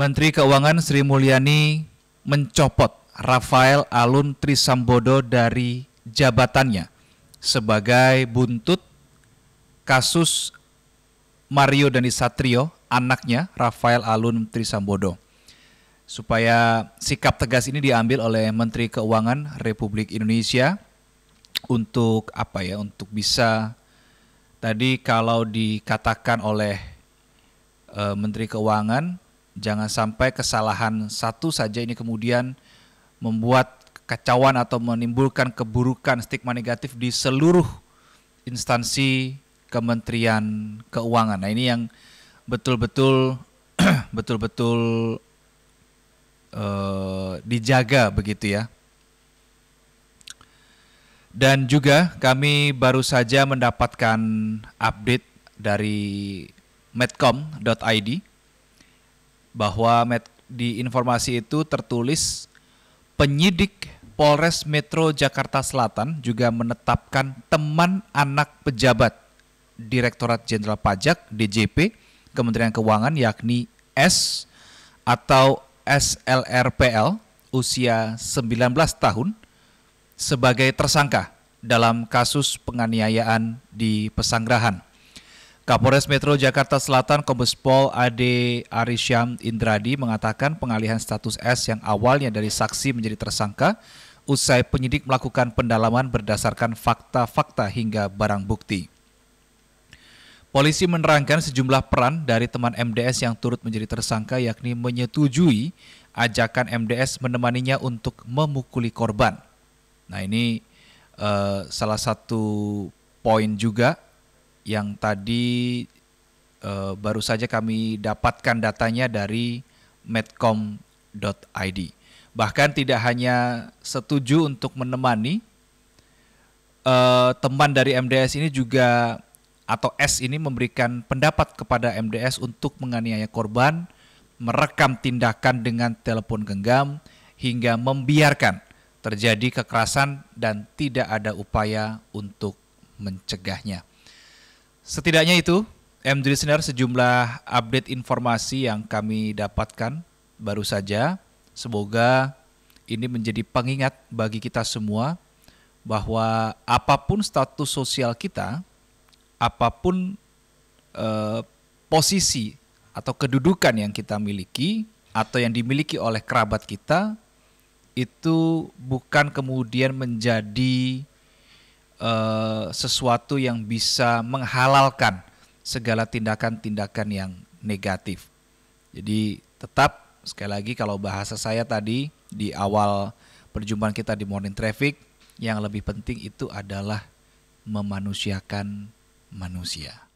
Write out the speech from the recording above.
Menteri Keuangan Sri Mulyani mencopot Rafael Alun Trisambodo dari jabatannya sebagai buntut kasus Mario Dani Satrio, anaknya Rafael Alun Trisambodo. Supaya sikap tegas ini diambil oleh Menteri Keuangan Republik Indonesia untuk apa ya? Untuk bisa tadi kalau dikatakan oleh e, Menteri Keuangan Jangan sampai kesalahan satu saja ini kemudian membuat kacauan atau menimbulkan keburukan stigma negatif di seluruh instansi Kementerian Keuangan. Nah, ini yang betul-betul betul-betul uh, dijaga begitu ya. Dan juga kami baru saja mendapatkan update dari medcom.id bahwa met di informasi itu tertulis penyidik Polres Metro Jakarta Selatan juga menetapkan teman anak pejabat Direktorat Jenderal Pajak DJP Kementerian Keuangan yakni S atau SLRPL usia 19 tahun sebagai tersangka dalam kasus penganiayaan di Pesanggrahan. Kapolres Metro Jakarta Selatan Kombespol Ade Arisham Indradi mengatakan pengalihan status S yang awalnya dari saksi menjadi tersangka usai penyidik melakukan pendalaman berdasarkan fakta-fakta hingga barang bukti. Polisi menerangkan sejumlah peran dari teman MDS yang turut menjadi tersangka yakni menyetujui ajakan MDS menemaninya untuk memukuli korban. Nah ini uh, salah satu poin juga yang tadi uh, baru saja kami dapatkan datanya dari medcom.id. Bahkan tidak hanya setuju untuk menemani uh, teman dari MDS ini juga atau S ini memberikan pendapat kepada MDS untuk menganiaya korban, merekam tindakan dengan telepon genggam hingga membiarkan terjadi kekerasan dan tidak ada upaya untuk mencegahnya. Setidaknya itu, MD Listener sejumlah update informasi yang kami dapatkan baru saja. Semoga ini menjadi pengingat bagi kita semua bahwa apapun status sosial kita, apapun eh, posisi atau kedudukan yang kita miliki atau yang dimiliki oleh kerabat kita itu bukan kemudian menjadi Eh, sesuatu yang bisa menghalalkan segala tindakan-tindakan yang negatif. Jadi tetap sekali lagi kalau bahasa saya tadi di awal perjumpaan kita di Morning Traffic yang lebih penting itu adalah memanusiakan manusia.